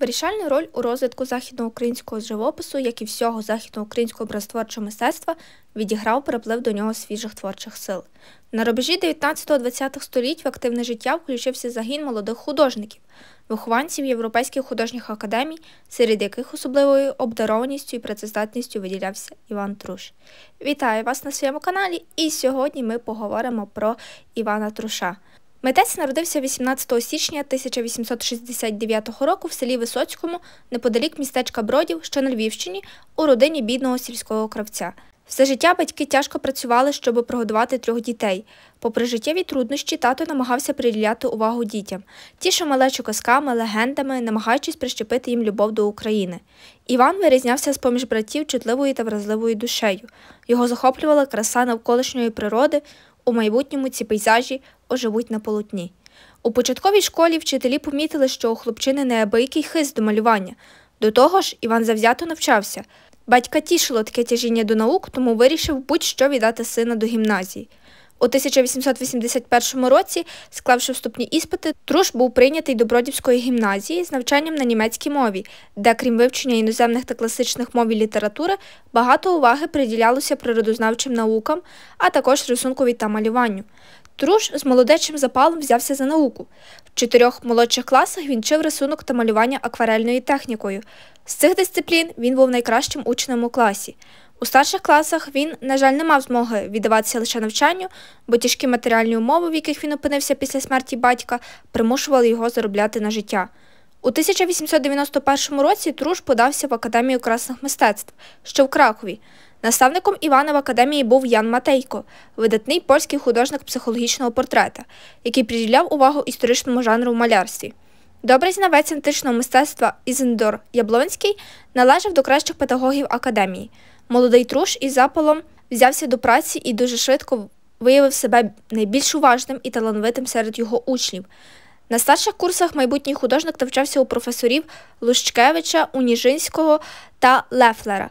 Вирішальну роль у розвитку західноукраїнського живопису, як і всього західноукраїнського образотворчого мистецтва, відіграв приплив до нього свіжих творчих сил. На рубежі 19-20 століть в активне життя включився загін молодих художників, вихованців європейських художніх академій, серед яких особливою обдарованістю і працездатністю виділявся Іван Труш. Вітаю вас на своєму каналі, і сьогодні ми поговоримо про Івана Труша. Митець народився 18 січня 1869 року в селі Висоцькому, неподалік містечка Бродів, що на Львівщині, у родині бідного сільського кравця. Все життя батьки тяжко працювали, щоб прогодувати трьох дітей. Попри життєві труднощі, тато намагався приділяти увагу дітям, ті, що малечу казками, легендами, намагаючись прищепити їм любов до України. Іван вирізнявся з поміж братів чутливою та вразливою душею. Його захоплювала краса навколишньої природи, у майбутньому ці пейзажі оживуть на полотні. У початковій школі вчителі помітили, що у хлопчини неабиякий хист до малювання. До того ж, Іван завзято навчався. Батька тішило таке тяжіння до наук, тому вирішив будь-що віддати сина до гімназії. У 1881 році, склавши вступні іспити, Труш був прийнятий до Бродівської гімназії з навчанням на німецькій мові, де, крім вивчення іноземних та класичних мов і літератури, багато уваги приділялося природознавчим наукам, а також рисункові та малюванню. Труш з молодечим запалом взявся за науку. В чотирьох молодших класах він чив рисунок та малювання акварельною технікою. З цих дисциплін він був найкращим учнем у класі. У старших класах він, на жаль, не мав змоги віддаватися лише навчанню, бо тяжкі матеріальні умови, в яких він опинився після смерті батька, примушували його заробляти на життя. У 1891 році Труш подався в Академію красних мистецтв, що в Кракові. Наставником Івана в академії був Ян Матейко, видатний польський художник психологічного портрета, який приділяв увагу історичному жанру в малярстві. Добрий знавець античного мистецтва Ізендор Яблонський належав до кращих педагогів академії. Молодий труш із запалом взявся до праці і дуже швидко виявив себе найбільш уважним і талановитим серед його учнів. На старших курсах майбутній художник навчався у професорів Лущкевича, Уніжинського та Лефлера.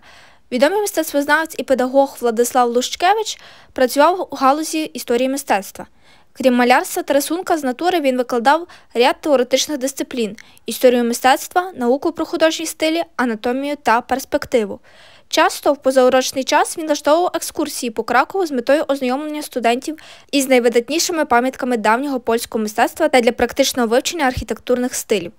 Відомий мистецтвознавець і педагог Владислав Лущкевич працював у галузі історії мистецтва. Крім малярства та рисунка, з натури він викладав ряд теоретичних дисциплін: історію мистецтва, науку про художні стилі, анатомію та перспективу. Часто в позаурочний час він влаштовував екскурсії по Кракову з метою ознайомлення студентів із найвидатнішими пам'ятками давнього польського мистецтва та для практичного вивчення архітектурних стилів.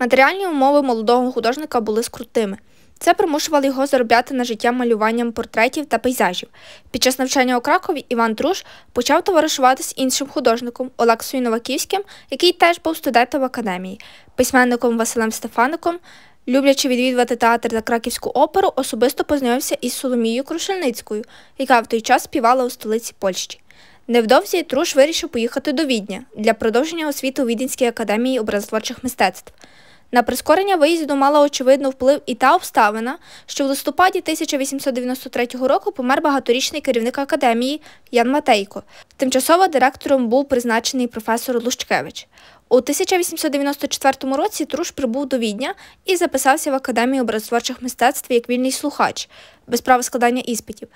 Матеріальні умови молодого художника були скрутими. Це примушувало його заробляти на життя малюванням портретів та пейзажів. Під час навчання у Кракові Іван Труш почав товаришувати з іншим художником Олексою Новаківським, який теж був студентом академії, письменником Василем Стефаником. Люблячи відвідувати театр та краківську оперу, особисто познайомився із Соломією Крушельницькою, яка в той час співала у столиці Польщі. Невдовзі Труш вирішив поїхати до Відня для продовження освіти у Віденській академії образотворчих мистецтв. На прискорення виїзду мала очевидно вплив і та обставина, що в листопаді 1893 року помер багаторічний керівник академії Ян Матейко. Тимчасово директором був призначений професор Лущкевич. У 1894 році Труш прибув до Відня і записався в Академію образотворчих мистецтв як вільний слухач, без права складання іспитів.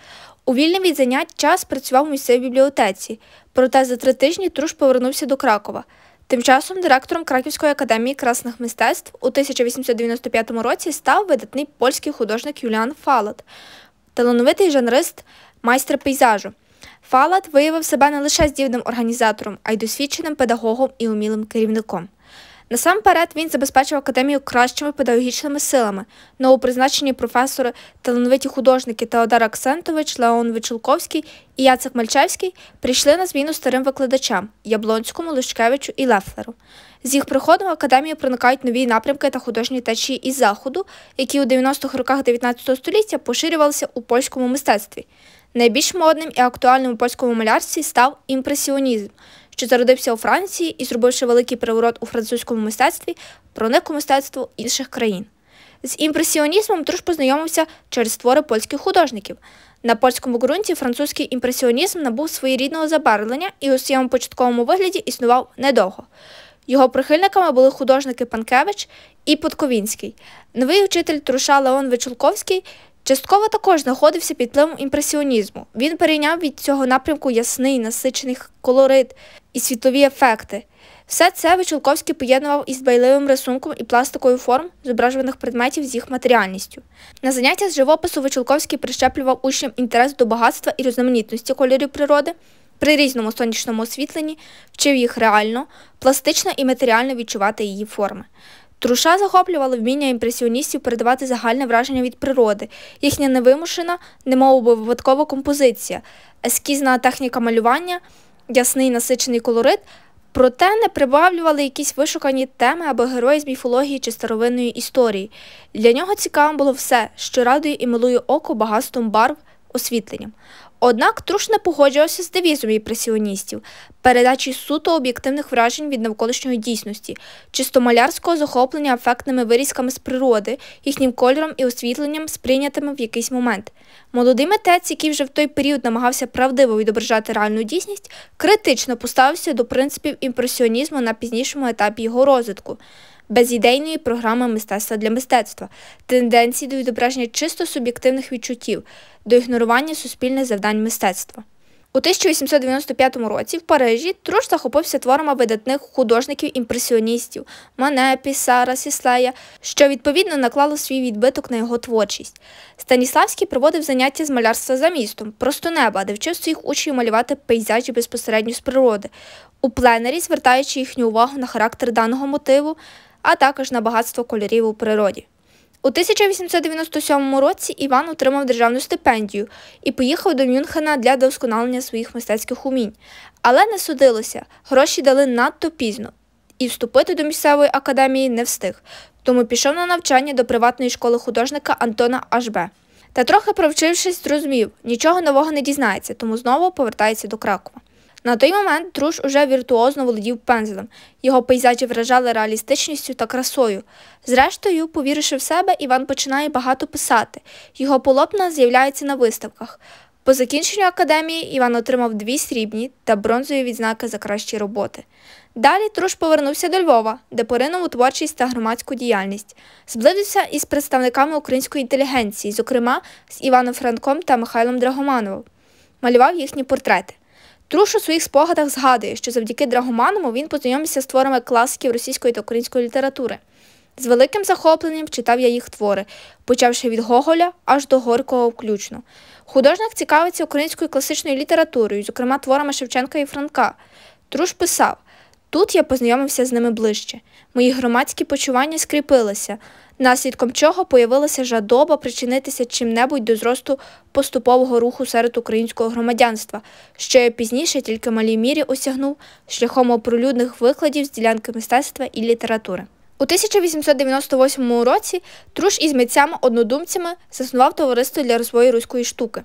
У вільний від занять час працював у місцевій бібліотеці, проте за три тижні Труш повернувся до Кракова. Тим часом директором Краківської академії красних мистецтв у 1895 році став видатний польський художник Юліан Фалат, талановитий жанрист, майстер пейзажу. Фалат виявив себе не лише здібним організатором, а й досвідченим педагогом і умілим керівником. Насамперед він забезпечив академію кращими педагогічними силами, новопризначені професори, талановиті художники Теодар Аксентович, Леон Вичулковський і Яцек Мальчевський прийшли на зміну старим викладачам Яблонському, Лущкевичу і Лефлеру. З їх приходом в академію проникають нові напрямки та художні течії із заходу, які у 90-х роках 19 століття поширювалися у польському мистецтві. Найбільш модним і актуальним у польському малярстві став імпресіонізм що зародився у Франції і зробивши великий переворот у французькому мистецтві, проник у мистецтво інших країн. З імпресіонізмом друж познайомився через твори польських художників. На польському ґрунті французький імпресіонізм набув своєрідного забарвлення і у своєму початковому вигляді існував недовго. Його прихильниками були художники Панкевич і Подковінський. Новий учитель Труша Леон Вечулковський Частково також знаходився під впливом імпресіонізму. Він перейняв від цього напрямку ясний, насичений колорит і світлові ефекти. Все це Вечулковський поєднував із байливим рисунком і пластикою форм зображуваних предметів з їх матеріальністю. На заняття з живопису Вечулковський прищеплював учням інтерес до багатства і різноманітності кольорів природи. При різному сонячному освітленні вчив їх реально, пластично і матеріально відчувати її форми. Труша захоплювала вміння імпресіоністів передавати загальне враження від природи, їхня невимушена, немов би випадкова композиція, ескізна техніка малювання, ясний насичений колорит, проте не прибавлювали якісь вишукані теми або герої з міфології чи старовинної історії. Для нього цікавим було все, що радує і милує око багатством барв освітленням. Однак Труш не погоджувався з девізом імпресіоністів, передачі суто об'єктивних вражень від навколишньої дійсності, чистомалярського захоплення ефектними вирізками з природи, їхнім кольором і освітленням, сприйнятими в якийсь момент. Молодий митець, який вже в той період намагався правдиво відображати реальну дійсність, критично поставився до принципів імпресіонізму на пізнішому етапі його розвитку безідейної програми мистецтва для мистецтва, тенденції до відображення чисто суб'єктивних відчуттів, до ігнорування суспільних завдань мистецтва. У 1895 році в Парижі Труш захопився творами видатних художників-імпресіоністів Мане, Пісара, Сіслея, що відповідно наклало свій відбиток на його творчість. Станіславський проводив заняття з малярства за містом, просто неба, де вчив своїх учнів малювати пейзажі безпосередньо з природи, у пленері звертаючи їхню увагу на характер даного мотиву, а також на багатство кольорів у природі. У 1897 році Іван отримав державну стипендію і поїхав до Мюнхена для досконалення своїх мистецьких умінь. Але не судилося, гроші дали надто пізно, і вступити до місцевої академії не встиг, тому пішов на навчання до приватної школи художника Антона Ашбе. Та трохи провчившись, зрозумів, нічого нового не дізнається, тому знову повертається до Кракова. На той момент Труш уже віртуозно володів пензлем, його пейзажі вражали реалістичністю та красою. Зрештою, повіривши в себе, Іван починає багато писати. Його полотна з'являються на виставках. По закінченню академії Іван отримав дві срібні та бронзові відзнаки за кращі роботи. Далі Труш повернувся до Львова, де поринув у творчість та громадську діяльність, зблизився із представниками української інтелігенції, зокрема з Іваном Франком та Михайлом Драгомановим, малював їхні портрети. Труш у своїх спогадах згадує, що завдяки драгоманому він познайомився з творами класиків російської та української літератури. З великим захопленням читав я їх твори, почавши від Гоголя аж до Горького включно. Художник цікавиться українською класичною літературою, зокрема творами Шевченка і Франка. Труш писав: тут я познайомився з ними ближче. Мої громадські почування скріпилися наслідком чого появилася жадоба причинитися чим-небудь до зросту поступового руху серед українського громадянства, що я пізніше тільки малій мірі осягнув шляхом оприлюдних викладів з ділянки мистецтва і літератури. У 1898 році Труш із митцями-однодумцями заснував товариство для розвою руської штуки.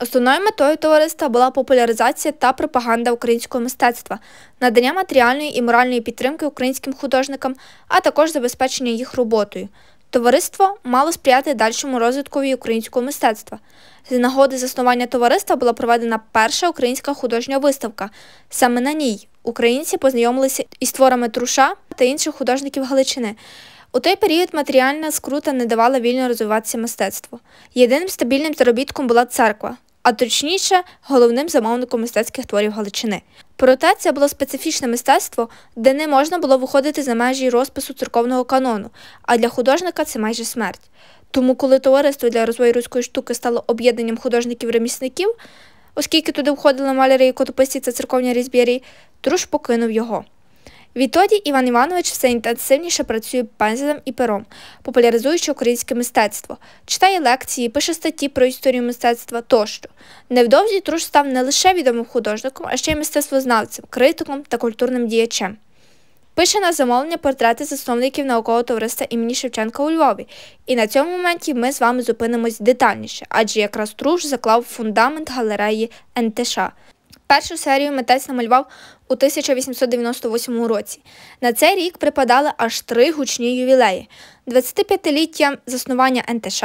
Основною метою товариства була популяризація та пропаганда українського мистецтва, надання матеріальної і моральної підтримки українським художникам, а також забезпечення їх роботою. Товариство мало сприяти дальшому розвитку українського мистецтва. З нагоди заснування товариства була проведена перша українська художня виставка. Саме на ній українці познайомилися із творами Труша та інших художників Галичини. У той період матеріальна скрута не давала вільно розвиватися мистецтво. Єдиним стабільним заробітком була церква а точніше, головним замовником мистецьких творів Галичини. Проте це було специфічне мистецтво, де не можна було виходити за межі розпису церковного канону, а для художника це майже смерть. Тому, коли товариство для розвою руської штуки стало об'єднанням художників-ремісників, оскільки туди входили маляри і котописці та церковні різбірі, друж покинув його. Відтоді Іван Іванович все інтенсивніше працює пензелем і пером, популяризуючи українське мистецтво, читає лекції, пише статті про історію мистецтва тощо. Невдовзі Труш став не лише відомим художником, а ще й мистецтвознавцем, критиком та культурним діячем. Пише на замовлення портрети засновників наукового товариства імені Шевченка у Львові, і на цьому моменті ми з вами зупинимось детальніше, адже якраз Труш заклав фундамент галереї НТШ. Першу серію митець намалював у 1898 році. На цей рік припадали аж три гучні ювілеї: 25-ліття заснування НТШ,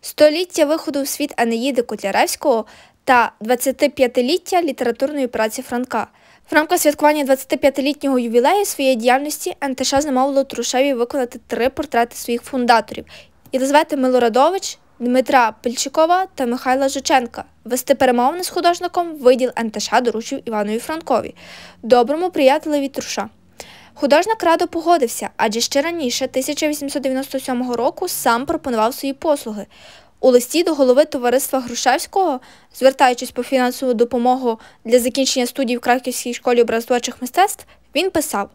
століття виходу в світ Енеїди Котляревського та 25-ліття літературної праці Франка. В рамках святкування 25-літнього ювілею своєї діяльності НТШ замовило Трушеві виконати три портрети своїх фундаторів Єлизавети Милорадович, Дмитра Пильчикова та Михайла Жученка. Вести перемовини з художником виділ НТШ доручив Іванові Франкові, доброму приятелеві Труша. Художник радо погодився, адже ще раніше, 1897 року, сам пропонував свої послуги. У листі до голови товариства Грушевського, звертаючись по фінансову допомогу для закінчення студій в Краківській школі образотворчих мистецтв, він писав: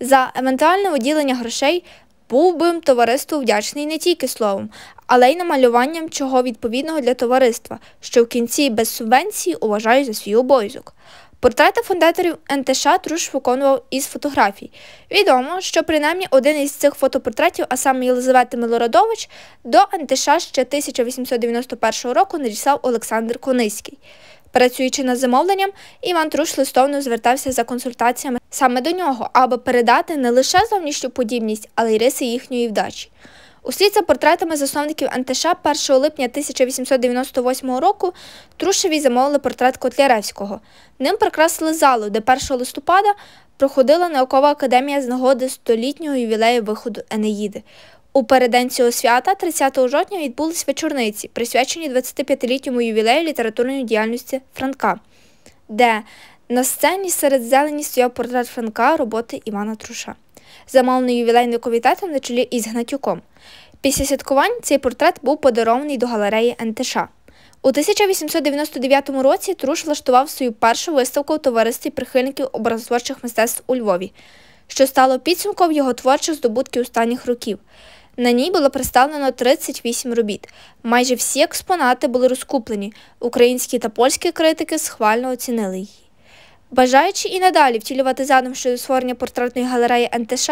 за евентуальне виділення грошей був би товариству вдячний не тільки словом, але й намалюванням чого відповідного для товариства, що в кінці без субвенції уважаю за свій обов'язок. Портрети фондаторів НТШ Труш виконував із фотографій. Відомо, що принаймні один із цих фотопортретів, а саме Єлизавети Милородович, до НТШ ще 1891 року надіслав Олександр Кониський. Працюючи над замовленням, Іван Труш листовно звертався за консультаціями саме до нього, аби передати не лише зовнішню подібність, але й риси їхньої вдачі. Услід за портретами засновників НТШ 1 липня 1898 року Трушеві замовили портрет Котляревського. Ним прикрасили залу, де 1 листопада проходила наукова академія з нагоди столітнього ювілею виходу Енеїди. У передень цього свята, 30 жовтня, відбулись вечорниці, присвячені 25-літньому ювілею літературної діяльності Франка, де на сцені серед зелені стояв портрет Франка роботи Івана Труша, замовлений ювілейним комітетом на чолі із Гнатюком. Після святкувань цей портрет був подарований до галереї НТШ. У 1899 році Труш влаштував свою першу виставку у товаристві прихильників образотворчих мистецтв у Львові, що стало підсумком його творчих здобутків останніх років. На ній було представлено 38 робіт. Майже всі експонати були розкуплені. Українські та польські критики схвально оцінили її. Бажаючи і надалі втілювати задум щодо створення портретної галереї НТШ,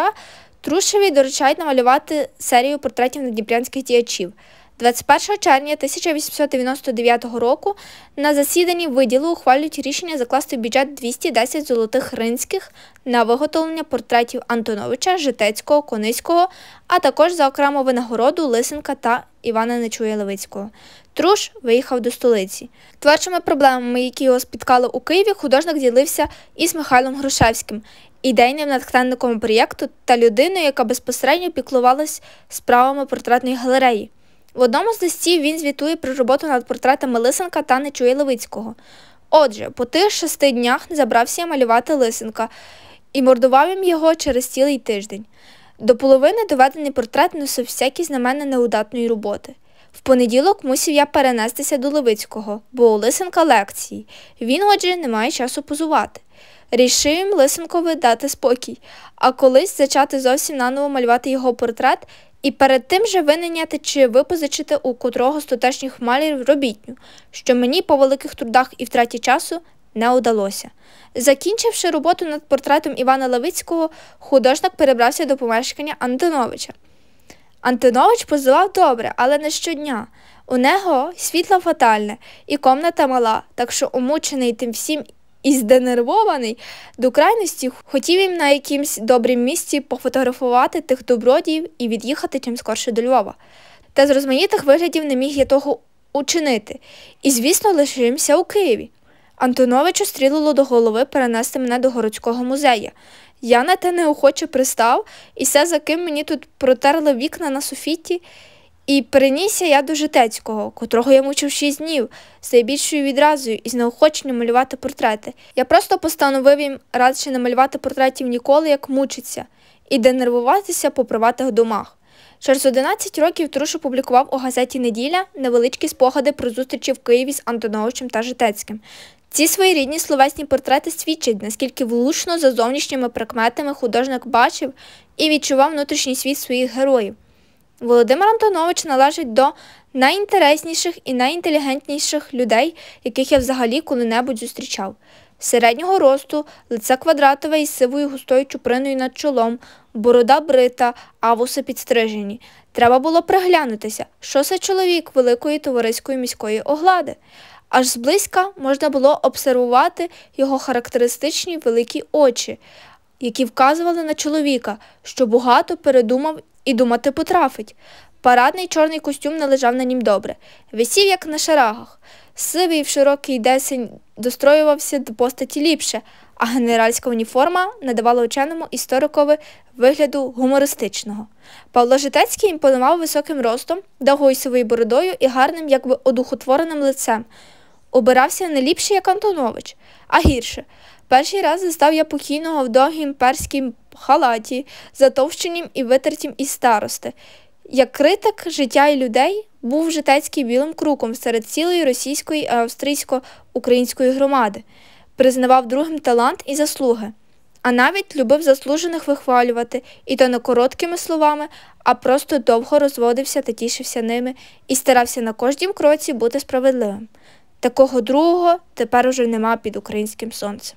Трушеві доручають намалювати серію портретів надніпрянських діячів. 21 червня 1899 року на засіданні виділу ухвалюють рішення закласти бюджет 210 золотих ринських на виготовлення портретів Антоновича, Житецького, Кониського, а також за окрему винагороду Лисенка та Івана Нечуя Левицького. Труш виїхав до столиці. Творчими проблемами, які його спіткали у Києві, художник ділився із Михайлом Грушевським, ідейним натхненником проєкту та людиною, яка безпосередньо піклувалась справами портретної галереї. В одному з листів він звітує про роботу над портретами Лисенка та Нечуя Левицького. Отже, по тих шести днях забрався я малювати Лисенка і мордував їм його через цілий тиждень. До половини доведений портрет носив всякі знамена неудатної роботи. В понеділок мусів я перенестися до Левицького, бо у Лисенка лекції. Він, отже, не має часу позувати. Рішив їм Лисенкові дати спокій, а колись зачати зовсім наново малювати його портрет і перед тим же ви чи випозичити у котрого з тутешніх малярів робітню, що мені по великих трудах і втраті часу не удалося. Закінчивши роботу над портретом Івана Лавицького, художник перебрався до помешкання Антоновича. Антонович позував добре, але не щодня. У нього світло фатальне і комната мала, так що умучений тим всім і зденервований до крайності хотів їм на якимсь добрім місці пофотографувати тих добродіїв і від'їхати чим скорше до Львова. Та з розмаїтих виглядів не міг я того учинити, і, звісно, лишився у Києві. Антоновичу стрілило до голови перенести мене до городського музею. Я на те неохоче пристав, і все, за ким мені тут протерли вікна на суфіті. І перенісся я до Житецького, котрого я мучив шість днів, з найбільшою відразою і з неохоченням малювати портрети. Я просто постановив їм радше не малювати портретів ніколи, як мучиться, і денервуватися по приватних домах. Через 11 років Труша публікував у газеті Неділя невеличкі спогади про зустрічі в Києві з Антоновичем та Житецьким. Ці свої рідні словесні портрети свідчать, наскільки влучно за зовнішніми прикметами художник бачив і відчував внутрішній світ своїх героїв. Володимир Антонович належить до найінтересніших і найінтелігентніших людей, яких я взагалі коли-небудь зустрічав. Середнього росту, лице квадратове із сивою густою чуприною над чолом, борода брита, авуси підстрижені. Треба було приглянутися, що це чоловік великої товариської міської оглади. Аж зблизька можна було обсервувати його характеристичні великі очі, які вказували на чоловіка, що багато передумав і думати потрафить. Парадний чорний костюм належав на нім добре, висів, як на шарагах. Сивий в широкий десень достроювався до постаті ліпше, а генеральська уніформа надавала ученому історикові вигляду гумористичного. Павло Житецький імпонував високим ростом, дагойсовою бородою і гарним, якби одухотвореним лицем. Обирався не ліпше, як Антонович, а гірше. Перший раз застав я покійного в довгім перськім халаті, затовщенім і витертім із старости. Як критик життя і людей був житецький білим круком серед цілої російської і австрійсько-української громади, признавав другим талант і заслуги, а навіть любив заслужених вихвалювати, і то не короткими словами, а просто довго розводився та тішився ними і старався на кожнім кроці бути справедливим. Такого другого тепер уже нема під українським сонцем.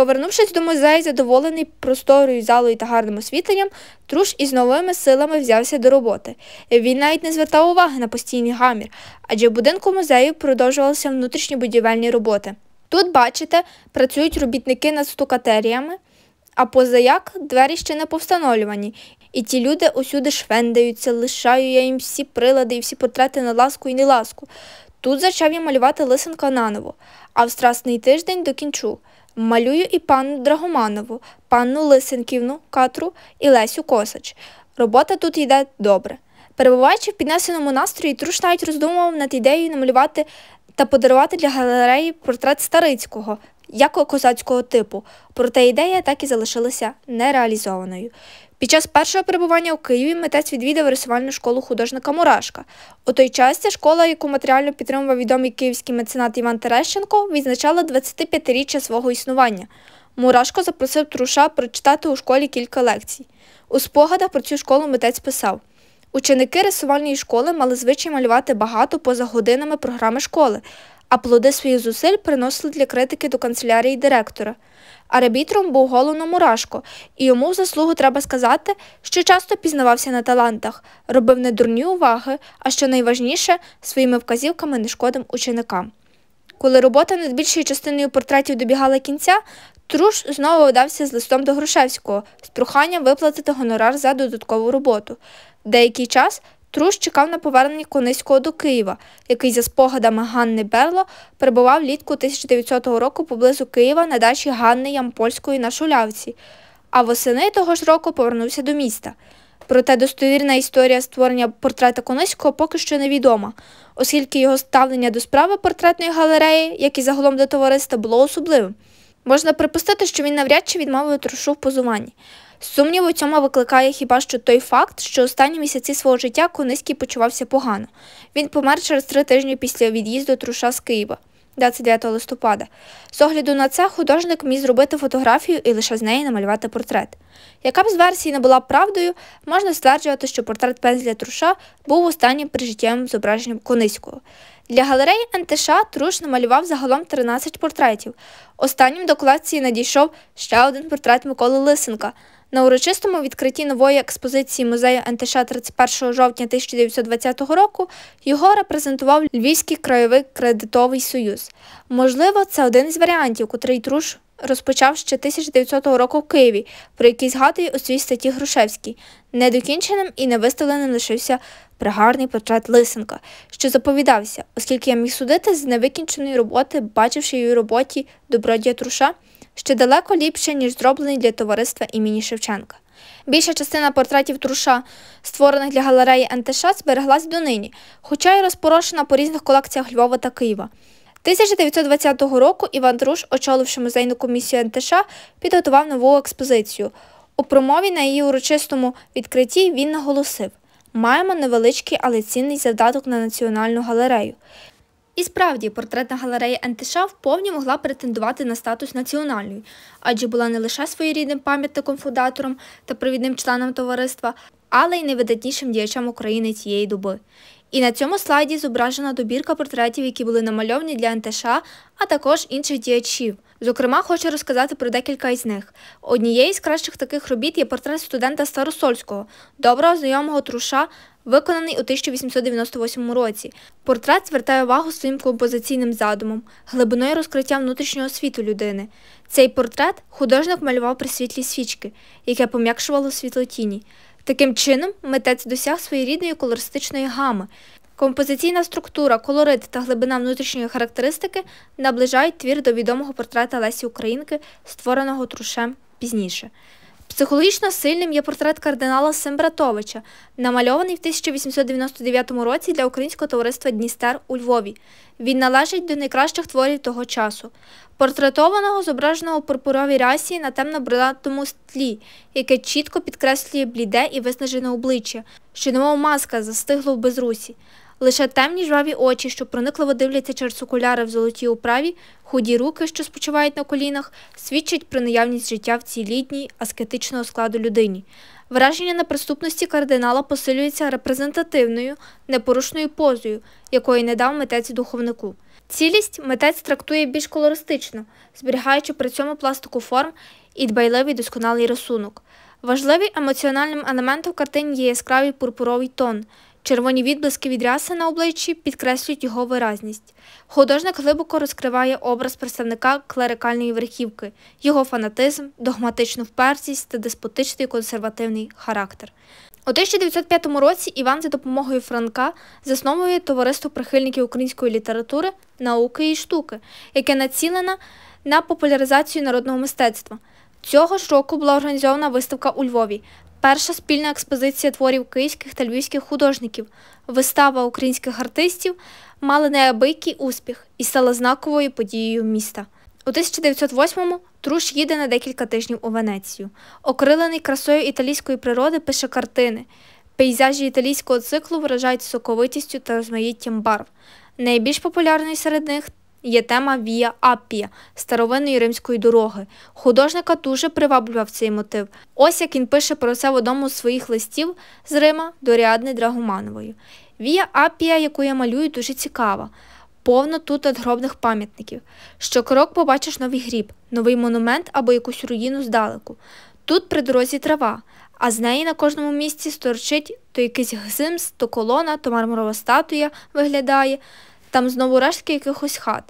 Повернувшись до музею, задоволений просторою залою та гарним освітленням, Труш із новими силами взявся до роботи. Він навіть не звертав уваги на постійний гамір, адже в будинку музею продовжувалися внутрішні будівельні роботи. Тут, бачите, працюють робітники над стукатеріями, а позаяк двері ще не повстановлювані, і ті люди усюди швендаються, лишаю я їм всі прилади і всі портрети на ласку і ласку. Тут зачав я малювати лисенка наново, а в страсний тиждень докінчу. Малюю і панну Драгоманову, панну Лисенківну Катру і Лесю Косач. Робота тут йде добре. Перебуваючи в піднесеному настрої, Труш навіть роздумував над ідеєю намалювати та подарувати для галереї портрет Старицького, як козацького типу. Проте ідея так і залишилася нереалізованою. Під час першого перебування у Києві митець відвідав рисувальну школу художника Мурашка. У той час ця школа, яку матеріально підтримував відомий київський меценат Іван Терещенко, відзначала 25-річчя свого існування. Мурашко запросив Труша прочитати у школі кілька лекцій. У спогадах про цю школу митець писав. Ученики рисувальної школи мали звичай малювати багато поза годинами програми школи, а плоди своїх зусиль приносили для критики до канцелярії директора. Арбітром був Голуно Мурашко, і йому в заслугу треба сказати, що часто пізнавався на талантах, робив недурні уваги, а що найважніше, своїми вказівками не шкодив ученикам. Коли робота над більшою частиною портретів добігала кінця, Труш знову вдався з листом до Грушевського з проханням виплатити гонорар за додаткову роботу. Деякий час Трус чекав на повернення Кониського до Києва, який, за спогадами Ганни Берло, перебував влітку 1900 року поблизу Києва на дачі Ганни Ямпольської на Шулявці, а восени того ж року повернувся до міста. Проте достовірна історія створення портрета Кониського поки що невідома, оскільки його ставлення до справи портретної галереї, як і загалом до товариства, було особливим. Можна припустити, що він навряд чи відмовив трушу в позуванні. Сумніву цьому викликає хіба що той факт, що останні місяці свого життя Кониський почувався погано. Він помер через три тижні після від'їзду труша з Києва, 29 листопада. З огляду на це художник міг зробити фотографію і лише з неї намалювати портрет. Яка б з версії не була правдою, можна стверджувати, що портрет пензля труша був останнім прижиттєвим зображенням Кониського. Для галереї НТШ Труш намалював загалом 13 портретів. Останнім до колекції надійшов ще один портрет Миколи Лисенка. На урочистому відкритті нової експозиції музею НТШ 31 жовтня 1920 року його репрезентував Львівський краєвий кредитовий союз. Можливо, це один із варіантів, котрий Труш розпочав ще 1900 року в Києві, про який згадує у своїй статті Грушевський. Недокінченим і невиставленим лишився пригарний портрет Лисенка, що заповідався, оскільки я міг судити з невикінченої роботи, бачивши її роботі добродія Труша що далеко ліпше, ніж зроблений для товариства імені Шевченка. Більша частина портретів труша, створених для галереї НТШ, збереглась донині, хоча й розпорошена по різних колекціях Львова та Києва. 1920 року Іван Труш, очоливши музейну комісію НТШ, підготував нову експозицію. У промові на її урочистому відкритті він наголосив: маємо невеличкий, але цінний задаток на національну галерею. І справді, портретна галерея НТШ вповні могла претендувати на статус національної, адже була не лише своєрідним пам'ятником фундатором та провідним членом товариства, але й найвидатнішим діячам України цієї доби. І на цьому слайді зображена добірка портретів, які були намальовані для НТШ, а також інших діячів. Зокрема, хочу розказати про декілька із них. Однією з кращих таких робіт є портрет студента Старосольського, доброго знайомого труша виконаний у 1898 році. Портрет звертає увагу своїм композиційним задумом, глибиною розкриття внутрішнього світу людини. Цей портрет художник малював при світлі свічки, яке пом'якшувало світлотіні. Таким чином, митець досяг своєрідної колористичної гами. Композиційна структура, колорит та глибина внутрішньої характеристики наближають твір до відомого портрета Лесі Українки, створеного трушем пізніше. Психологічно сильним є портрет кардинала Сембратовича, намальований в 1899 році для українського товариства Дністер у Львові. Він належить до найкращих творів того часу. Портретованого зображеного у пурпуровій расі на темно-брилатому стлі, яке чітко підкреслює бліде і виснажене обличчя, що немов маска застигла в безрусі. Лише темні жваві очі, що проникливо дивляться через окуляри в золотій управі, худі руки, що спочивають на колінах, свідчать про наявність життя в цій літній аскетичного складу людині. Враження на приступності кардинала посилюється репрезентативною, непорушною позою, якої не дав митець духовнику. Цілість митець трактує більш колористично, зберігаючи при цьому пластику форм і дбайливий досконалий рисунок. Важливим емоціональним елементом картин є яскравий пурпуровий тон. Червоні відблиски від ряси на обличчі підкреслюють його виразність. Художник глибоко розкриває образ представника клерикальної верхівки, його фанатизм, догматичну впертість та деспотичний консервативний характер. У 1905 році Іван за допомогою Франка засновує товариство прихильників української літератури, науки і штуки, яке націлено на популяризацію народного мистецтва. Цього ж року була організована виставка у Львові, перша спільна експозиція творів київських та львівських художників. Вистава українських артистів мала неабийкий успіх і стала знаковою подією міста. У 1908-му Труш їде на декілька тижнів у Венецію. Окрилений красою італійської природи пише картини. Пейзажі італійського циклу вражають соковитістю та розмаїттям барв. Найбільш популярною серед них є тема Вія Аппія старовинної римської дороги. Художника дуже приваблював цей мотив. Ось як він пише про це в одному з своїх листів з Рима до Ріадни Драгоманової. Вія Аппія, яку я малюю, дуже цікава. Повно тут надгробних пам'ятників. Щокрок побачиш новий гріб, новий монумент або якусь руїну здалеку. Тут при дорозі трава, а з неї на кожному місці сторчить то якийсь гзимс, то колона, то мармурова статуя виглядає, там знову рештки якихось хат.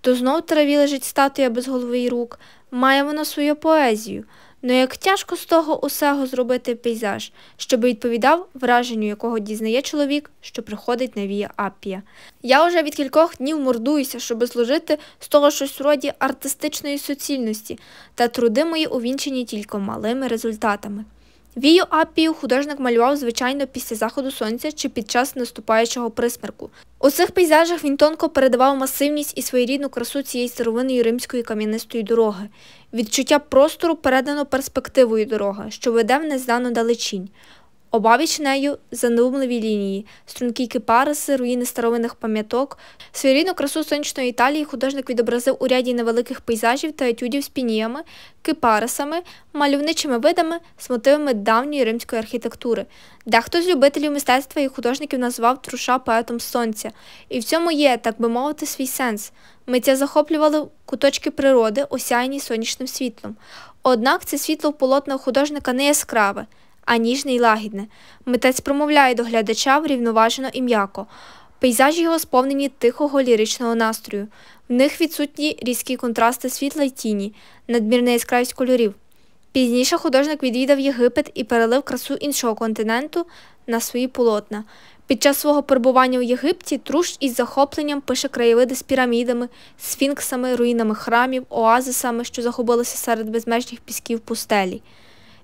То знову в траві лежить статуя без голови й рук. Має вона свою поезію. Ну як тяжко з того усього зробити пейзаж, щоби відповідав враженню, якого дізнає чоловік, що приходить на Вія Аппія. Я вже від кількох днів мордуюся, щоби служити з того щось в роді артистичної суцільності, та труди мої увінчені тільки малими результатами. Вію апію художник малював, звичайно, після заходу сонця чи під час наступаючого присмерку. У цих пейзажах він тонко передавав масивність і своєрідну красу цієї старовинної римської кам'янистої дороги, Відчуття простору передано перспективою дороги, що веде в незнану далечінь. Обавіч нею занумливі лінії, стрункі кипариси, руїни старовинних пам'яток. Свірійну красу сонячної Італії художник відобразив у ряді невеликих пейзажів та етюдів з пініями, кипарисами, мальовничими видами з мотивами давньої римської архітектури. Дехто з любителів мистецтва і художників назвав труша поетом сонця, і в цьому є, так би мовити, свій сенс. Митця захоплювали куточки природи, осяяні сонячним світлом. Однак це світло в полотна художника не яскраве, а ніжне й лагідне. Митець промовляє до глядача врівноважено і м'яко. Пейзажі його сповнені тихого ліричного настрою. В них відсутні різкі контрасти світла й тіні, надмірна яскравість кольорів. Пізніше художник відвідав Єгипет і перелив красу іншого континенту на свої полотна. Під час свого перебування у Єгипті Трущ із захопленням пише краєвиди з пірамідами, сфінксами, руїнами храмів, оазисами, що захопилися серед безмежних пісків пустелі, в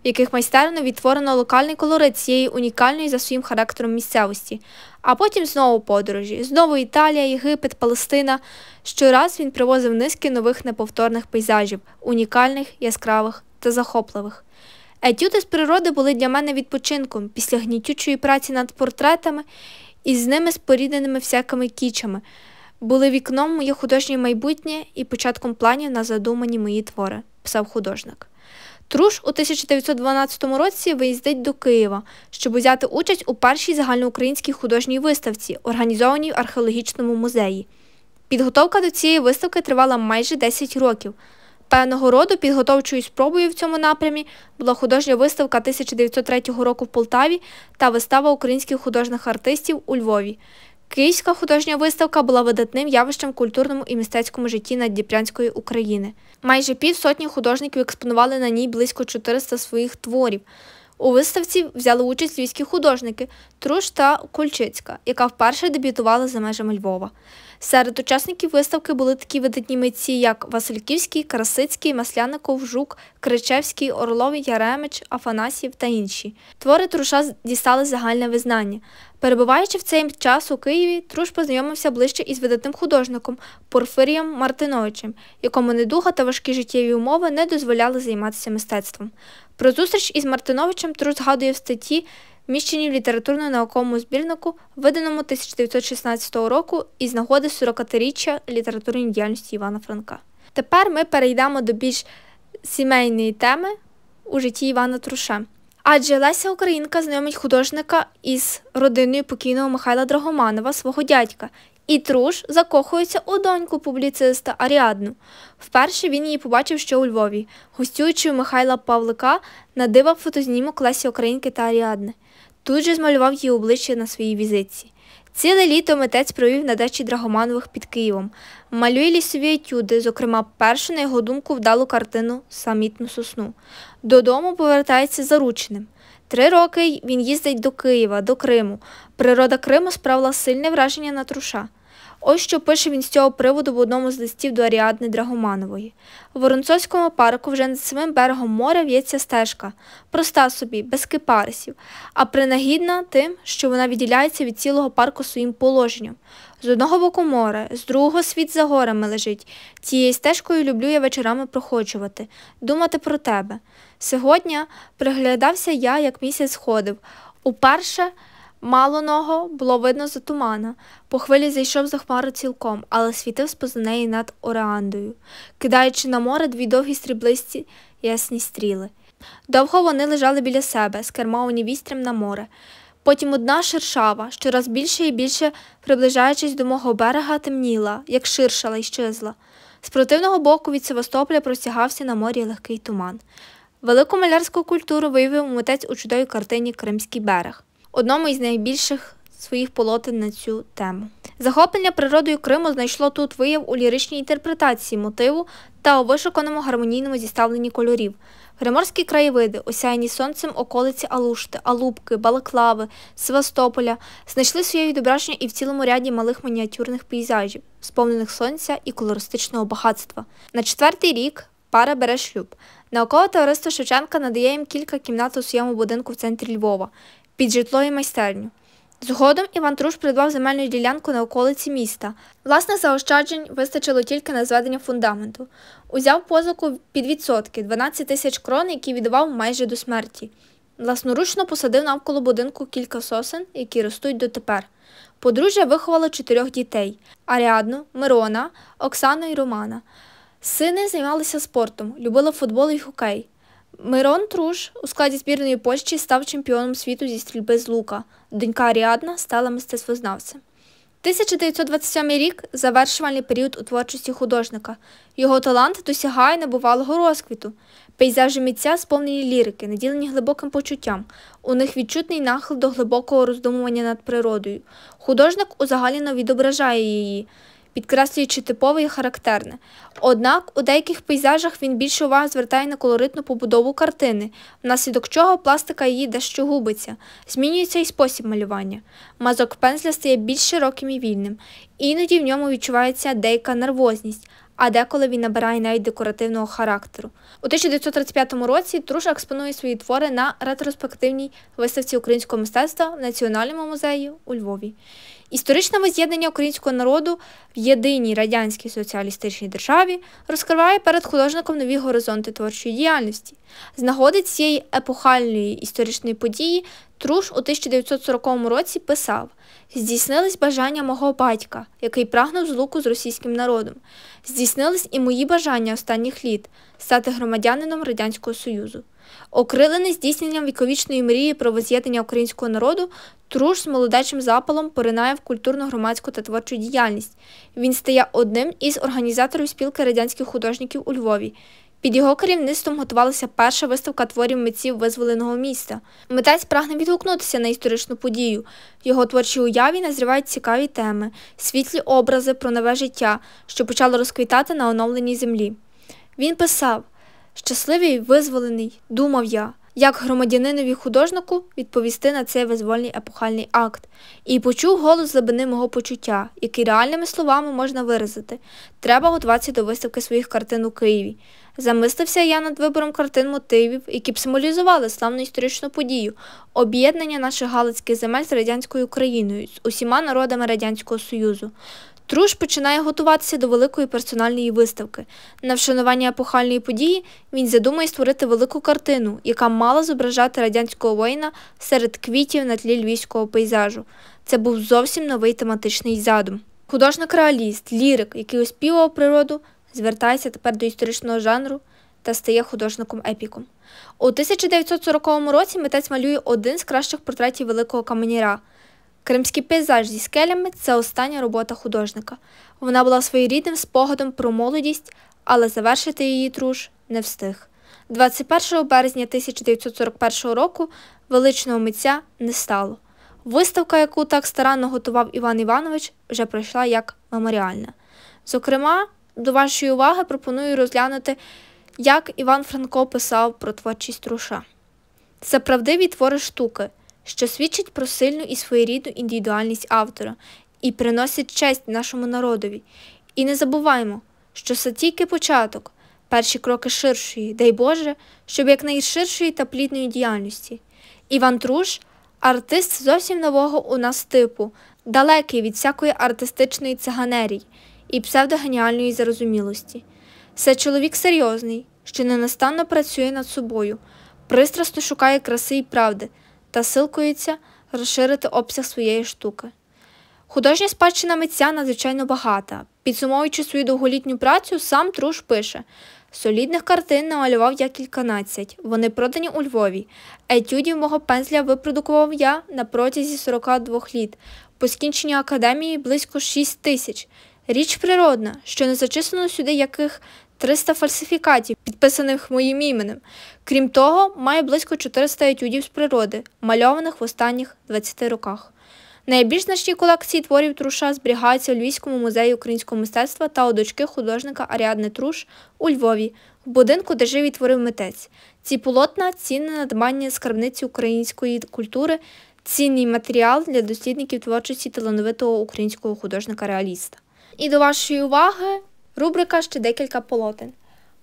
яких майстерно відтворено локальний колорит цієї унікальної за своїм характером місцевості, а потім знову подорожі, знову Італія, Єгипет, Палестина. Щораз він привозив низки нових неповторних пейзажів, унікальних, яскравих та захопливих. Етюди з природи були для мене відпочинком після гнітючої праці над портретами і з ними спорідненими всякими кічами. Були вікном моє художнє майбутнє і початком планів на задумані мої твори, писав художник. Труш у 1912 році виїздить до Києва, щоб взяти участь у першій загальноукраїнській художній виставці, організованій в археологічному музеї. Підготовка до цієї виставки тривала майже 10 років. Певного роду підготовчою спробою в цьому напрямі була художня виставка 1903 року в Полтаві та вистава українських художніх артистів у Львові. Київська художня виставка була видатним явищем в культурному і мистецькому житті Наддіпрянської України. Майже півсотні художників експонували на ній близько 400 своїх творів. У виставці взяли участь львівські художники Труш та Кульчицька, яка вперше дебютувала за межами Львова. Серед учасників виставки були такі видатні митці, як Васильківський, Красицький, Масляников, Жук, Кричевський, Орлов, Яремич, Афанасів та інші. Твори Труша дістали загальне визнання. Перебуваючи в цей час у Києві, Труш познайомився ближче із видатним художником Порфирієм Мартиновичем, якому недуга та важкі життєві умови не дозволяли займатися мистецтвом. Про зустріч із Мартиновичем Труш згадує в статті вміщені в літературно-науковому збірнику, виданому 1916 року із нагоди 40-річчя літературної діяльності Івана Франка. Тепер ми перейдемо до більш сімейної теми у житті Івана Труша. Адже Леся Українка знайомить художника із родиною покійного Михайла Драгоманова, свого дядька, і Труш закохується у доньку публіциста Аріадну. Вперше він її побачив ще у Львові, гостюючи у Михайла Павлика на дива фотознімок Лесі Українки та Аріадни. Тут же змалював її обличчя на своїй візитці. Ціле літо митець провів на дачі Драгоманових під Києвом, малює лісові етюди, зокрема, першу, на його думку, вдалу картину Самітну сосну. Додому повертається зарученим. Три роки він їздить до Києва, до Криму. Природа Криму справила сильне враження на труша. Ось що пише він з цього приводу в одному з листів до Аріадни Драгоманової. В Воронцовському парку вже над самим берегом моря в'ється стежка, проста собі, без кипарисів, а принагідна тим, що вона відділяється від цілого парку своїм положенням. З одного боку море, з другого світ за горами лежить. Цією стежкою люблю я вечорами проходжувати, думати про тебе. Сьогодні приглядався я, як місяць сходив, Уперше Мало ного було видно за тумана. По хвилі зайшов за хмару цілком, але світив споза неї над Ореандою, кидаючи на море дві довгі стріблисті ясні стріли. Довго вони лежали біля себе, з керма вістрям на море. Потім одна шершава, щораз більше і більше, приближаючись до мого берега, темніла, як ширшала і щезла. З противного боку від Севастополя простягався на морі легкий туман. Велику малярську культуру виявив митець у чудовій картині Кримський берег одному із найбільших своїх полотен на цю тему. Захоплення природою Криму знайшло тут вияв у ліричній інтерпретації мотиву та у вишуканому гармонійному зіставленні кольорів. Гриморські краєвиди, осяяні сонцем околиці Алушти, Алубки, Балаклави, Севастополя, знайшли своє відображення і в цілому ряді малих мініатюрних пейзажів, сповнених сонця і колористичного багатства. На четвертий рік пара бере шлюб. Наукове товариство Шевченка надає їм кілька кімнат у своєму будинку в центрі Львова під житло і майстерню. Згодом Іван Труш придбав земельну ділянку на околиці міста. Власних заощаджень вистачило тільки на зведення фундаменту. Узяв позику під відсотки 12 тисяч крон, які віддавав майже до смерті. Власноручно посадив навколо будинку кілька сосен, які ростуть дотепер. Подружжя виховало чотирьох дітей: Аріадну, Мирона, Оксану і Романа. Сини займалися спортом, любили футбол і хокей. Мирон Труш у складі збірної Польщі став чемпіоном світу зі стрільби з лука. Донька Ріадна стала мистецтвознавцем. 1927 рік завершувальний період у творчості художника. Його талант досягає небувалого розквіту. Пейзажі митця сповнені лірики, наділені глибоким почуттям. У них відчутний нахил до глибокого роздумування над природою. Художник узагальнено відображає її підкреслюючи типове і характерне. Однак у деяких пейзажах він більше уваги звертає на колоритну побудову картини, внаслідок чого пластика її дещо губиться, змінюється і спосіб малювання. Мазок пензля стає більш широким і вільним, іноді в ньому відчувається деяка нервозність. А деколи він набирає навіть декоративного характеру. У 1935 році Труш експонує свої твори на ретроспективній виставці українського мистецтва в Національному музеї у Львові. Історичне воз'єднання українського народу в єдиній радянській соціалістичній державі розкриває перед художником нові горизонти творчої діяльності. З нагоди цієї епохальної історичної події Труш у 1940 році писав здійснились бажання мого батька, який прагнув злуку з російським народом. Здійснились і мої бажання останніх літ стати громадянином Радянського Союзу. Окрилений здійсненням віковічної мрії про воз'єднання українського народу, Труш з молодечим запалом поринає в культурно громадську та творчу діяльність. Він стає одним із організаторів спілки радянських художників у Львові, під його керівництвом готувалася перша виставка творів митців визволеного міста. Митець прагне відгукнутися на історичну подію. В Його творчій уяві назрівають цікаві теми, світлі образи про нове життя, що почало розквітати на оновленій землі. Він писав: щасливий визволений, думав я, як громадянинові художнику відповісти на цей визвольний епохальний акт, і почув голос глибини мого почуття, який реальними словами можна виразити. Треба готуватися до виставки своїх картин у Києві. Замислився я над вибором картин мотивів, які б символізували славну історичну подію, об'єднання наших галицьких земель з радянською Україною, з усіма народами Радянського Союзу. Труш починає готуватися до великої персональної виставки. На вшанування епохальної події він задумує створити велику картину, яка мала зображати радянського воїна серед квітів на тлі львівського пейзажу. Це був зовсім новий тематичний задум. Художник реаліст, лірик, який оспівав природу звертається тепер до історичного жанру та стає художником епіком. У 1940 році митець малює один з кращих портретів великого Каменіра. Кримський пейзаж зі скелями це остання робота художника. Вона була своєрідним спогадом про молодість, але завершити її труш не встиг. 21 березня 1941 року величного митця не стало. Виставка, яку так старанно готував Іван Іванович, вже пройшла як меморіальна. Зокрема, до вашої уваги пропоную розглянути, як Іван Франко писав про творчість руша. Це правдиві твори штуки, що свідчать про сильну і своєрідну індивідуальність автора і приносять честь нашому народові. І не забуваймо, що це тільки початок, перші кроки ширшої, дай Боже, щоб якнайширшої та плідної діяльності. Іван Труш артист зовсім нового у нас типу, далекий від всякої артистичної циганерії і псевдогеніальної зарозумілості. Це чоловік серйозний, що ненастанно працює над собою, пристрасно шукає краси і правди та силкується розширити обсяг своєї штуки. Художня спадщина митця надзвичайно багата. Підсумовуючи свою довголітню працю, сам Труш пише: солідних картин намалював я кільканадцять, вони продані у Львові. Етюдів мого пензля випродукував я на протязі 42 літ, по скінченню академії близько 6 тисяч. Річ природна, що не зачислено сюди яких 300 фальсифікатів, підписаних моїм іменем. Крім того, має близько 400 етюдів з природи, мальованих в останніх 20 роках. Найбільш значні колекції творів труша зберігаються у Львівському музеї українського мистецтва та у дочки художника Аріадни Труш у Львові, в будинку, де живі творив митець. Ці полотна цінне надбання скарбниці української культури, цінний матеріал для дослідників творчості талановитого українського художника-реаліста. І до вашої уваги рубрика ще декілька полотен.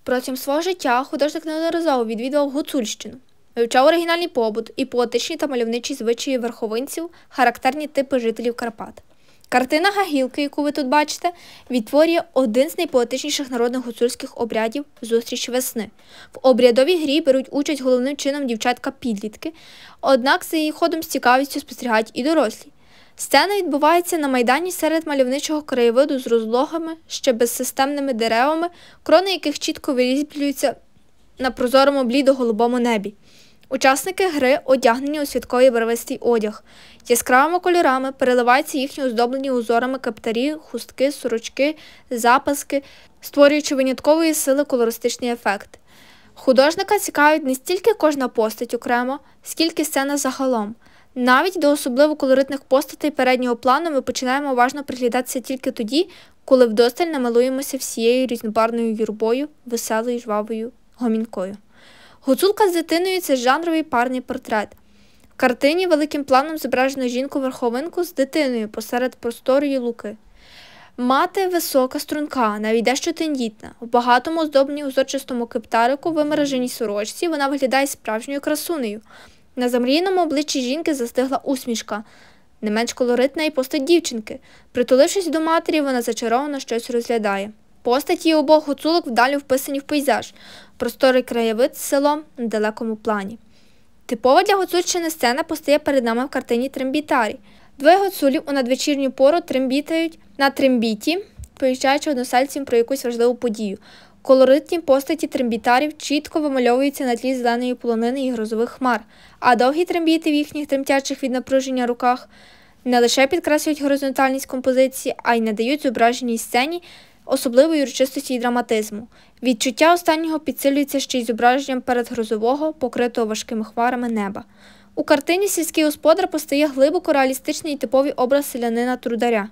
Протягом свого життя художник неодноразово відвідував Гуцульщину, вивчав оригінальний побут і поетичні та мальовничі звичаї верховинців, характерні типи жителів Карпат. Картина Гагілки, яку ви тут бачите, відтворює один з найпоетичніших народних гуцульських обрядів зустріч весни. В обрядовій грі беруть участь головним чином дівчатка-підлітки, однак за її ходом з цікавістю спостерігають і дорослі. Сцена відбувається на майдані серед мальовничого краєвиду з розлогами, ще безсистемними деревами, крони яких чітко вирізблюються на прозорому блідо-голубому небі. Учасники гри одягнені у святковий барвистий одяг. Яскравими кольорами переливаються їхні оздоблені узорами каптарі, хустки, сорочки, запаски, створюючи виняткової сили колористичний ефект. Художника цікавить не стільки кожна постать окремо, скільки сцена загалом. Навіть до особливо колоритних постатей переднього плану ми починаємо уважно приглядатися тільки тоді, коли вдосталь намилуємося всією різнобарною юрбою, веселою, жвавою гомінкою. Гуцулка з дитиною це жанровий парний портрет. В картині великим планом зображено жінку-верховинку з дитиною посеред просторої луки. Мати висока струнка, навіть дещо тендітна. в багатому здобній узорчистому кептарику, вимереженій сорочці, вона виглядає справжньою красунею. На замріяному обличчі жінки застигла усмішка, не менш колоритна і постать дівчинки. Притулившись до матері, вона зачаровано щось розглядає. Постаті обох гуцулок вдалі вписані в пейзаж, просторий краєвид з селом на далекому плані. Типова для гуцульщини сцена постає перед нами в картині Трембітарі. Двоє гуцулів у надвечірню пору трембітають на трембіті, повіщаючи односельцям про якусь важливу подію. Колоритні постаті трембітарів чітко вимальовуються на тлі зеленої полонини і грозових хмар, а довгі трембіти в їхніх тремтячих від напруження руках не лише підкреслюють горизонтальність композиції, а й надають зображеній сцені особливої урочистості і драматизму. Відчуття останнього підсилюється ще й зображенням передгрозового, покритого важкими хмарами неба. У картині сільський господар постає глибоко реалістичний і типовий образ селянина-трударя.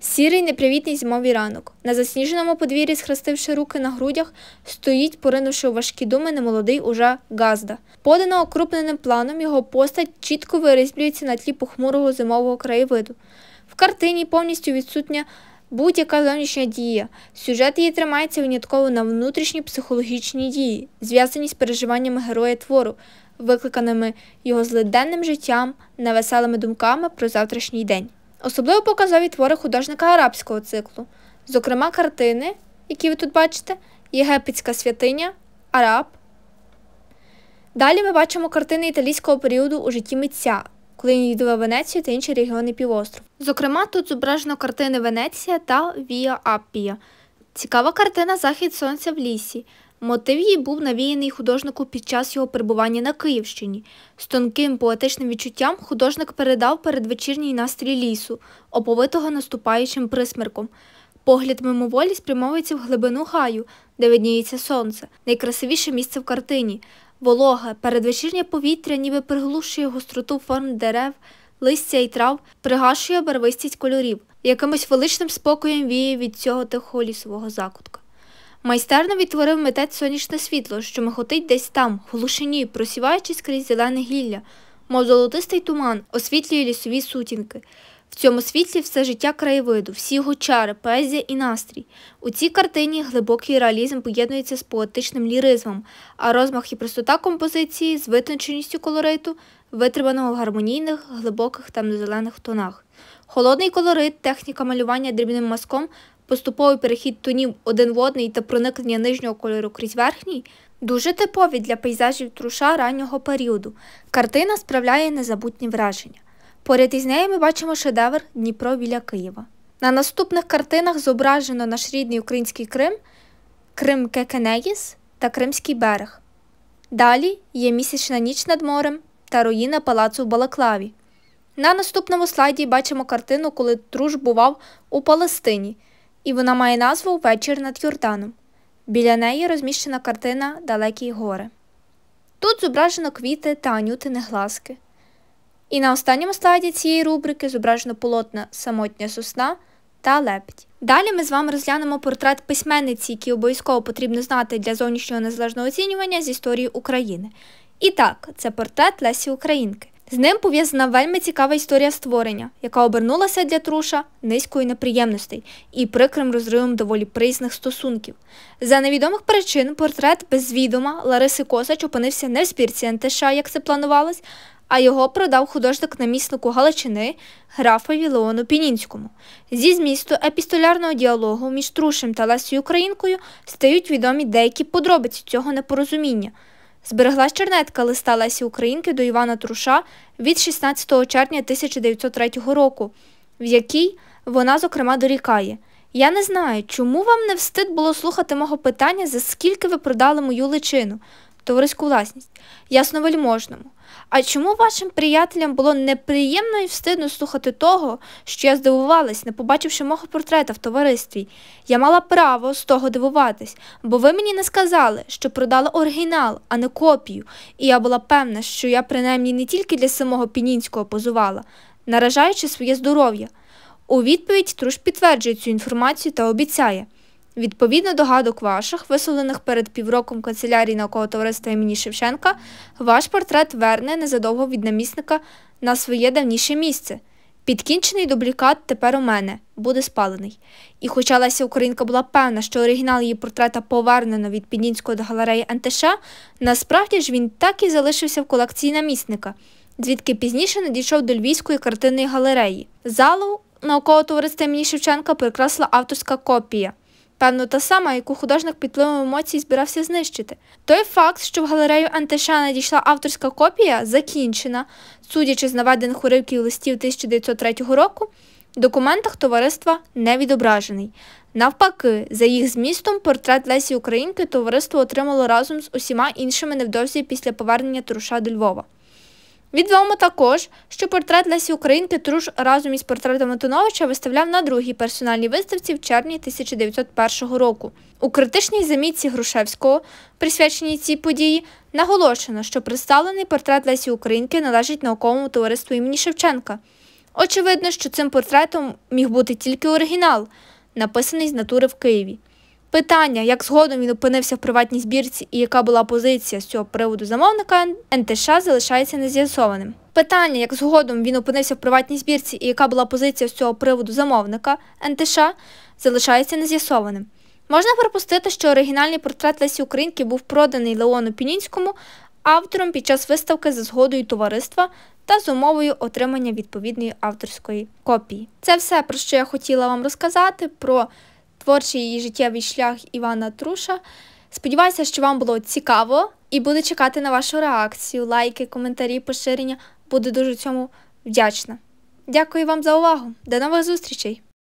Сірий непривітний зимовий ранок. На засніженому подвір'ї, схрестивши руки на грудях, стоїть, поринувши у важкі думи, немолодий уже Газда. Подано окрупненим планом його постать чітко вирізблюється на тлі похмурого зимового краєвиду. В картині повністю відсутня будь-яка зовнішня дія. Сюжет її тримається винятково на внутрішні психологічні дії, зв'язані з переживаннями героя твору, викликаними його злиденним життям, невеселими думками про завтрашній день. Особливо показові твори художника арабського циклу, зокрема картини, які ви тут бачите, Єгипетська святиня, Араб. Далі ми бачимо картини італійського періоду у житті митця, коли він в Венецію та інші регіони півострова. Зокрема, тут зображено картини Венеція та Віа Аппія. Цікава картина Захід Сонця в лісі. Мотив її був навіяний художнику під час його перебування на Київщині. З тонким поетичним відчуттям художник передав передвечірній настрій лісу, оповитого наступаючим присмерком. Погляд мимоволі спрямовується в глибину гаю, де видніється сонце, найкрасивіше місце в картині. Вологе, передвечірнє повітря, ніби приглушує гостроту форм дерев, листя і трав, пригашує барвистість кольорів, якимось величним спокоєм віє від цього тихого лісового закутка. Майстерно відтворив митець сонячне світло, що махотить десь там, в глушині, просіваючись крізь зелене гілля, мов золотистий туман, освітлює лісові сутінки. В цьому світлі все життя краєвиду, всі його чари, поезія і настрій. У цій картині глибокий реалізм поєднується з поетичним ліризмом, а розмах і простота композиції з витонченістю колориту, витриманого в гармонійних, глибоких та зелених тонах. Холодний колорит, техніка малювання дрібним мазком поступовий перехід тонів один в одний та проникнення нижнього кольору крізь верхній дуже типові для пейзажів труша раннього періоду. Картина справляє незабутні враження. Поряд із нею ми бачимо шедевр Дніпро біля Києва. На наступних картинах зображено наш рідний український Крим, Крим Кекенегіс та Кримський берег. Далі є місячна ніч над морем та руїна палацу в Балаклаві. На наступному слайді бачимо картину, коли Труш бував у Палестині і вона має назву Вечір над Йорданом. Біля неї розміщена картина Далекі гори. Тут зображено квіти та анютини глазки. І на останньому слайді цієї рубрики зображено полотна самотня сосна та лепті. Далі ми з вами розглянемо портрет письменниці, який обов'язково потрібно знати для зовнішнього незалежного оцінювання з історії України. І так, це портрет Лесі Українки. З ним пов'язана вельми цікава історія створення, яка обернулася для Труша низькою неприємностей і прикрим розривом доволі присних стосунків. За невідомих причин портрет без відома Лариси Косач опинився не в спірці НТШ, як це планувалось, а його продав художник наміснику Галичини графові Леону Пінінському. Зі змісту епістолярного діалогу між Трушем та Лесією Українкою стають відомі деякі подробиці цього непорозуміння. Збереглась чернетка листа Лесі Українки до Івана Труша від 16 червня 1903 року, в якій вона, зокрема, дорікає. Я не знаю, чому вам не встид було слухати мого питання, за скільки ви продали мою личину товариську власність, ясновельможному. А чому вашим приятелям було неприємно і встидно слухати того, що я здивувалась, не побачивши мого портрета в товаристві? Я мала право з того дивуватись, бо ви мені не сказали, що продала оригінал, а не копію, і я була певна, що я принаймні не тільки для самого Пінінського позувала, наражаючи своє здоров'я. У відповідь Труш підтверджує цю інформацію та обіцяє. Відповідно до гадок ваших, висловлених перед півроком канцелярії наукового товариства імені Шевченка, ваш портрет верне незадовго від намісника на своє давніше місце. Підкінчений дублікат тепер у мене буде спалений. І хоча Леся Українка була певна, що оригінал її портрета повернено від Піднінської до галереї Антиша, насправді ж він так і залишився в колекції намісника, звідки пізніше надійшов до Львівської картинної галереї. Залу наукового товариства імені Шевченка прикрасила авторська копія. Певно, та сама, яку художник під впливом емоцій збирався знищити. Той факт, що в галерею Антеша надійшла авторська копія, закінчена, судячи з наведених уривків листів 1903 року, в документах товариства не відображений. Навпаки, за їх змістом портрет Лесі Українки товариство отримало разом з усіма іншими невдовзі після повернення туруша до Львова. Відомо також, що портрет Лесі Українки Труш разом із портретом Антоновича виставляв на другій персональній виставці в червні 1901 року. У критичній замітці Грушевського, присвяченій цій події, наголошено, що представлений портрет Лесі Українки належить науковому товариству імені Шевченка. Очевидно, що цим портретом міг бути тільки оригінал, написаний з натури в Києві. Питання, як згодом він опинився в приватній збірці і яка була позиція з цього приводу замовника, НТШ залишається нез'ясованим. Питання, як згодом він опинився в приватній збірці і яка була позиція з цього приводу замовника НТШ, залишається нез'ясованим. Можна припустити, що оригінальний портрет Лесі Українки був проданий Леону Пінінському автором під час виставки за згодою товариства та з умовою отримання відповідної авторської копії. Це все, про що я хотіла вам розказати. про творчий і життєвий шлях Івана Труша. Сподіваюся, що вам було цікаво і буду чекати на вашу реакцію, лайки, коментарі, поширення. Буду дуже цьому вдячна. Дякую вам за увагу. До нових зустрічей!